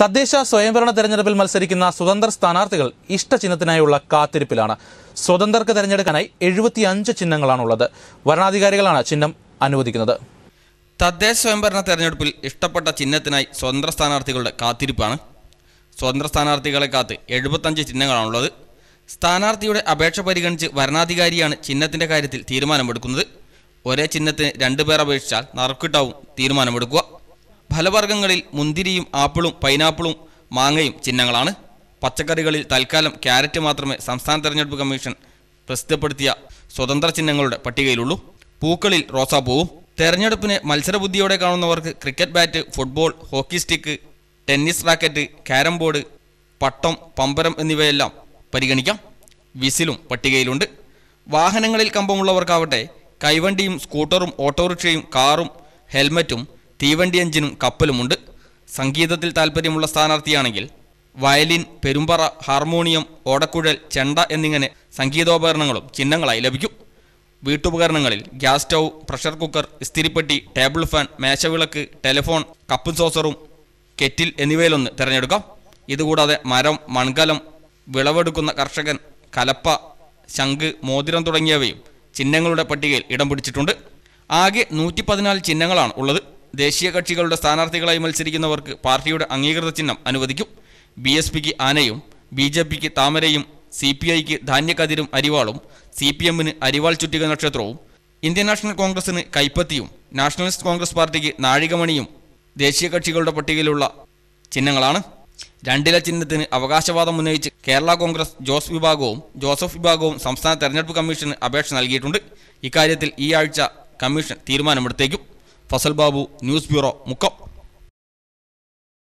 തദ്ദേശ സ്വയംഭരണ തെരഞ്ഞെടുപ്പിൽ മത്സരിക്കുന്ന സ്വതന്ത്ര സ്ഥാനാർത്ഥികൾ ഇഷ്ട ചിഹ്നത്തിനായുള്ള കാത്തിരിപ്പിലാണ് സ്വതന്ത്രർക്ക് തെരഞ്ഞെടുക്കാനായി എഴുപത്തിയഞ്ച് ചിഹ്നങ്ങളാണുള്ളത് വരണാധികാരികളാണ് ചിഹ്നം അനുവദിക്കുന്നത് തദ്ദേശ സ്വയംഭരണ തെരഞ്ഞെടുപ്പിൽ ഇഷ്ടപ്പെട്ട ചിഹ്നത്തിനായി സ്വതന്ത്ര സ്ഥാനാർത്ഥികളുടെ കാത്തിരിപ്പാണ് സ്വതന്ത്ര സ്ഥാനാർത്ഥികളെ കാത്ത് എഴുപത്തഞ്ച് ചിഹ്നങ്ങളാണുള്ളത് സ്ഥാനാർത്ഥിയുടെ അപേക്ഷ പരിഗണിച്ച് വരണാധികാരിയാണ് ചിഹ്നത്തിന്റെ കാര്യത്തിൽ തീരുമാനമെടുക്കുന്നത് ഒരേ ചിഹ്നത്തിന് രണ്ടുപേർ അപേക്ഷിച്ചാൽ നറുക്കിട്ടാവും തീരുമാനമെടുക്കുക ഫലവർഗ്ഗങ്ങളിൽ മുന്തിരിയും ആപ്പിളും പൈനാപ്പിളും മാങ്ങയും ചിഹ്നങ്ങളാണ് പച്ചക്കറികളിൽ തൽക്കാലം ക്യാരറ്റ് മാത്രമേ സംസ്ഥാന തെരഞ്ഞെടുപ്പ് കമ്മീഷൻ പ്രസിദ്ധപ്പെടുത്തിയ സ്വതന്ത്ര ചിഹ്നങ്ങളുടെ പട്ടികയിലുള്ളൂ പൂക്കളിൽ റോസാപ്പൂവും തെരഞ്ഞെടുപ്പിനെ മത്സരബുദ്ധിയോടെ കാണുന്നവർക്ക് cricket bat football hockey stick tennis racket carrom board പട്ടം പമ്പരം എന്നിവയെല്ലാം പരിഗണിക്കാം വിസിലും പട്ടികയിലുണ്ട് വാഹനങ്ങളിൽ കമ്പമുള്ളവർക്കാവട്ടെ കൈവണ്ടിയും സ്കൂട്ടറും ഓട്ടോറിക്ഷയും കാറും ഹെൽമറ്റും തീവണ്ടി എഞ്ചിനും കപ്പലുമുണ്ട് സംഗീതത്തിൽ താൽപ്പര്യമുള്ള സ്ഥാനാർത്ഥിയാണെങ്കിൽ വയലിൻ പെരുമ്പറ ഹാർമോണിയം ഓടക്കുഴൽ ചെണ്ട എന്നിങ്ങനെ സംഗീതോപകരണങ്ങളും ചിഹ്നങ്ങളായി ലഭിക്കും വീട്ടുപകരണങ്ങളിൽ ഗ്യാസ് സ്റ്റൗ പ്രഷർ കുക്കർ ഇസ്തിരിപ്പെട്ടി ടേബിൾ ഫാൻ മേശവിളക്ക് ടെലിഫോൺ കപ്പും സോസറും കെറ്റിൽ എന്നിവയിലൊന്ന് തിരഞ്ഞെടുക്കാം ഇതുകൂടാതെ മരം മൺകലം വിളവെടുക്കുന്ന കർഷകൻ കലപ്പ ശംഖ് മോതിരം തുടങ്ങിയവയും ചിഹ്നങ്ങളുടെ പട്ടികയിൽ ഇടം പിടിച്ചിട്ടുണ്ട് ആകെ നൂറ്റി ചിഹ്നങ്ങളാണ് ഉള്ളത് ദേശീയ കക്ഷികളുടെ സ്ഥാനാർത്ഥികളായി മത്സരിക്കുന്നവർക്ക് പാർട്ടിയുടെ അംഗീകൃത ചിഹ്നം അനുവദിക്കും ബി എസ് പിക്ക് ആനയും ബി ജെ പിക്ക് താമരയും സി പി ഐക്ക് ധാന്യക്കതിരും അരിവാളും സി പി എമ്മിന് അരിവാൾ ചുറ്റിക നക്ഷത്രവും ഇന്ത്യൻ നാഷണൽ കോൺഗ്രസിന് കൈപ്പത്തിയും നാഷണലിസ്റ്റ് കോൺഗ്രസ് പാർട്ടിക്ക് നാഴികമണിയും ദേശീയ കക്ഷികളുടെ പട്ടികയിലുള്ള ചിഹ്നങ്ങളാണ് രണ്ടില ചിഹ്നത്തിന് അവകാശവാദം ഉന്നയിച്ച് കേരള കോൺഗ്രസ് ജോസ് വിഭാഗവും ജോസഫ് വിഭാഗവും സംസ്ഥാന തെരഞ്ഞെടുപ്പ് കമ്മീഷന് അപേക്ഷ നൽകിയിട്ടുണ്ട് ഇക്കാര്യത്തിൽ ഈ ആഴ്ച കമ്മീഷൻ തീരുമാനമെടുത്തേക്കും ഫസൽ ബാബു ന്യൂസ് ബ്യൂറോ മുക്കം